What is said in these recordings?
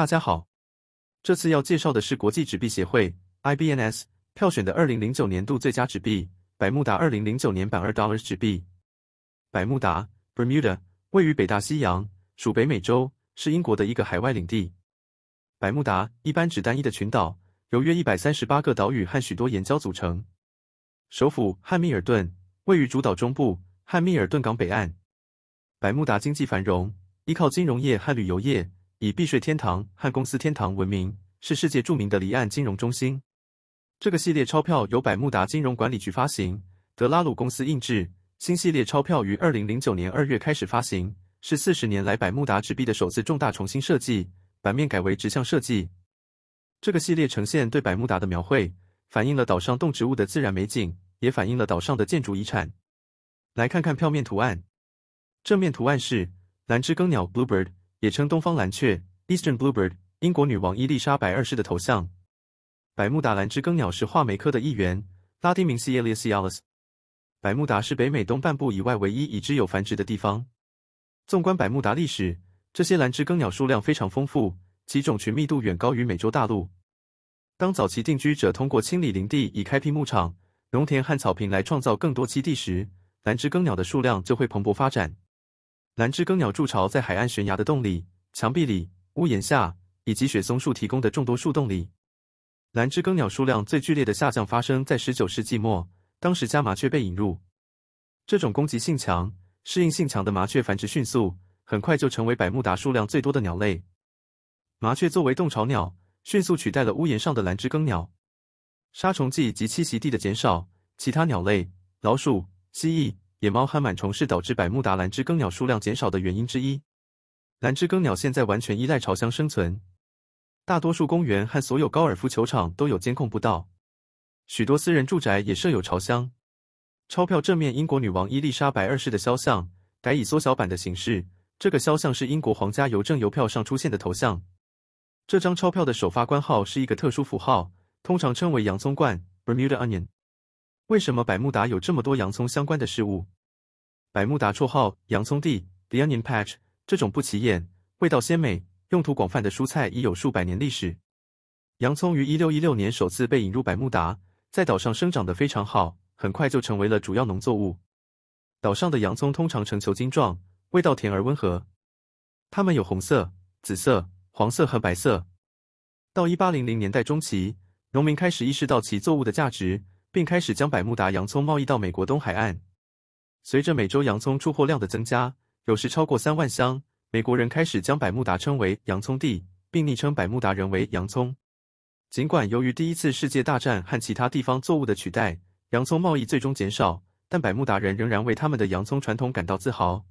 大家好，这次要介绍的是国际纸币协会 （IBNS） 票选的二零零九年度最佳纸币——百慕达二零零九年版 dollars 纸币。百慕达 （Bermuda） 位于北大西洋，属北美洲，是英国的一个海外领地。百慕达一般指单一的群岛，由约一百三十八个岛屿和许多岩礁组成。首府汉密尔顿位于主岛中部汉密尔顿港北岸。百慕达经济繁荣，依靠金融业和旅游业。以避税天堂和公司天堂闻名，是世界著名的离岸金融中心。这个系列钞票由百慕达金融管理局发行，德拉鲁公司印制。新系列钞票于二零零九年二月开始发行，是四十年来百慕达纸币的首次重大重新设计，版面改为直向设计。这个系列呈现对百慕达的描绘，反映了岛上动植物的自然美景，也反映了岛上的建筑遗产。来看看票面图案，正面图案是蓝知更鸟 （Bluebird）。也称东方蓝雀 （Eastern Bluebird），英国女王伊丽莎白二世的头像。百慕达蓝之更鸟是画眉科的一员，拉丁名是 i o l e c i a l i s 百慕达是北美东半部以外唯一已知有繁殖的地方。纵观百慕达历史，这些蓝之更鸟数量非常丰富，其种群密度远高于美洲大陆。当早期定居者通过清理林地以开辟牧场、农田和草坪来创造更多栖地时，蓝之更鸟的数量就会蓬勃发展。蓝知更鸟筑巢在海岸悬崖的洞里、墙壁里、屋檐下以及雪松树提供的众多树洞里。蓝知更鸟数量最剧烈的下降发生在19世纪末，当时家麻雀被引入。这种攻击性强、适应性强的麻雀繁殖迅速，很快就成为百慕达数量最多的鸟类。麻雀作为洞巢鸟，迅速取代了屋檐上的蓝知更鸟。杀虫剂及栖息地的减少，其他鸟类、老鼠、蜥蜴。野猫和螨虫是导致百慕达蓝知更鸟数量减少的原因之一。蓝知更鸟现在完全依赖巢箱生存。大多数公园和所有高尔夫球场都有监控步道，许多私人住宅也设有巢箱。钞票正面英国女王伊丽莎白二世的肖像改以缩小版的形式。这个肖像是英国皇家邮政邮票上出现的头像。这张钞票的首发冠号是一个特殊符号，通常称为“洋葱冠 ”（Bermuda Onion）。为什么百慕达有这么多洋葱相关的事物？百慕达绰号“洋葱地 ”（The Onion Patch），这种不起眼、味道鲜美、用途广泛的蔬菜已有数百年历史。洋葱于一六一六年首次被引入百慕达，在岛上生长得非常好，很快就成为了主要农作物。岛上的洋葱通常呈球茎状，味道甜而温和。它们有红色、紫色、黄色和白色。到一八零零年代中期，农民开始意识到其作物的价值，并开始将百慕达洋葱贸易到美国东海岸。随着每周洋葱出货量的增加，有时超过三万箱，美国人开始将百慕达称为“洋葱地”，并昵称百慕达人为“洋葱”。尽管由于第一次世界大战和其他地方作物的取代，洋葱贸易最终减少，但百慕达人仍然为他们的洋葱传统感到自豪。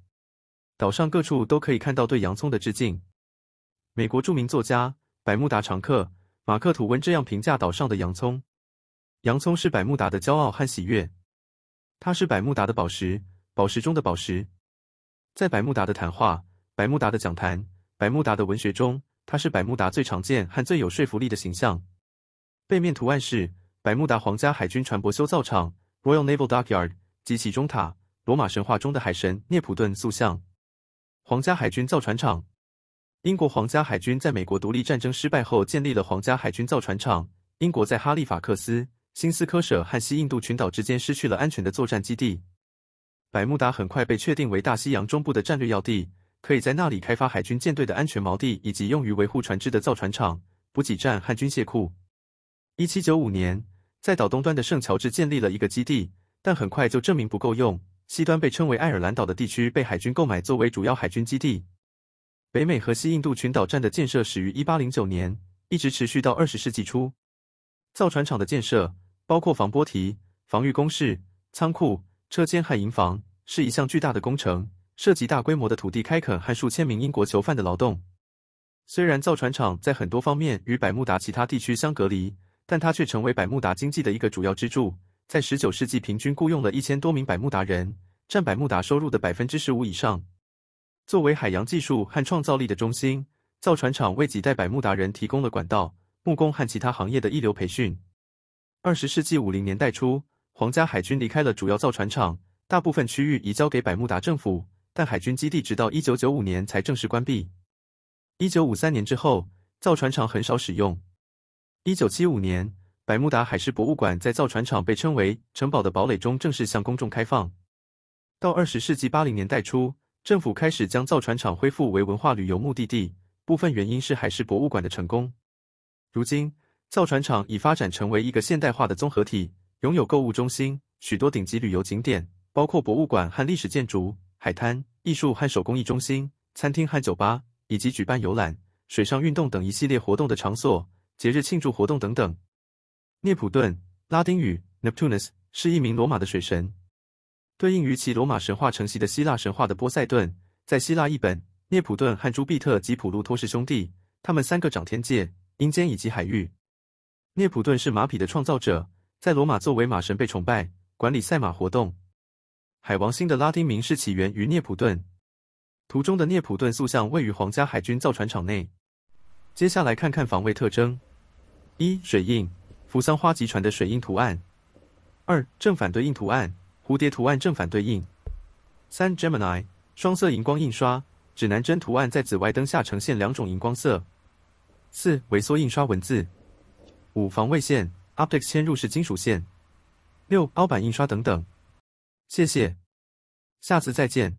岛上各处都可以看到对洋葱的致敬。美国著名作家、百慕达常客马克·吐温这样评价岛上的洋葱：“洋葱是百慕达的骄傲和喜悦。”它是百慕达的宝石，宝石中的宝石，在百慕达的谈话、百慕达的讲坛、百慕达的文学中，它是百慕达最常见和最有说服力的形象。背面图案是百慕达皇家海军船舶修造厂 （Royal Naval Dockyard） 及其中塔、罗马神话中的海神涅普顿塑像、皇家海军造船厂。英国皇家海军在美国独立战争失败后建立了皇家海军造船厂，英国在哈利法克斯。新斯科舍和西印度群岛之间失去了安全的作战基地，百慕达很快被确定为大西洋中部的战略要地，可以在那里开发海军舰队的安全锚地，以及用于维护船只的造船厂、补给站和军械库。一七九五年，在岛东端的圣乔治建立了一个基地，但很快就证明不够用。西端被称为爱尔兰岛的地区被海军购买作为主要海军基地。北美和西印度群岛站的建设始于一八零九年，一直持续到二十世纪初。造船厂的建设包括防波堤、防御工事、仓库、车间和营房，是一项巨大的工程，涉及大规模的土地开垦和数千名英国囚犯的劳动。虽然造船厂在很多方面与百慕达其他地区相隔离，但它却成为百慕达经济的一个主要支柱。在19世纪，平均雇佣了一千多名百慕达人，占百慕达收入的百分之十五以上。作为海洋技术和创造力的中心，造船厂为几代百慕达人提供了管道。木工和其他行业的一流培训。二十世纪五零年代初，皇家海军离开了主要造船厂，大部分区域移交给百慕达政府，但海军基地直到一九九五年才正式关闭。一九五三年之后，造船厂很少使用。一九七五年，百慕达海事博物馆在造船厂被称为“城堡的堡垒”中正式向公众开放。到二十世纪八零年代初，政府开始将造船厂恢复为文化旅游目的地，部分原因是海事博物馆的成功。如今，造船厂已发展成为一个现代化的综合体，拥有购物中心、许多顶级旅游景点，包括博物馆和历史建筑、海滩、艺术和手工艺中心、餐厅和酒吧，以及举办游览、水上运动等一系列活动的场所、节日庆祝活动等等。涅普顿（拉丁语：Neptunus） 是一名罗马的水神，对应于其罗马神话承袭的希腊神话的波塞顿。在希腊译本，涅普顿和朱庇特及普鲁托是兄弟，他们三个掌天界。阴间以及海域，涅普顿是马匹的创造者，在罗马作为马神被崇拜，管理赛马活动。海王星的拉丁名是起源于涅普顿。图中的涅普顿塑像位于皇家海军造船厂内。接下来看看防卫特征：一、水印，扶桑花级船的水印图案；二、正反对应图案，蝴蝶图案正反对应；三、Gemini，双色荧光印刷，指南针图案在紫外灯下呈现两种荧光色。四、微缩印刷文字；五、防伪线；Optics 嵌入式金属线；六、凹版印刷等等。谢谢，下次再见。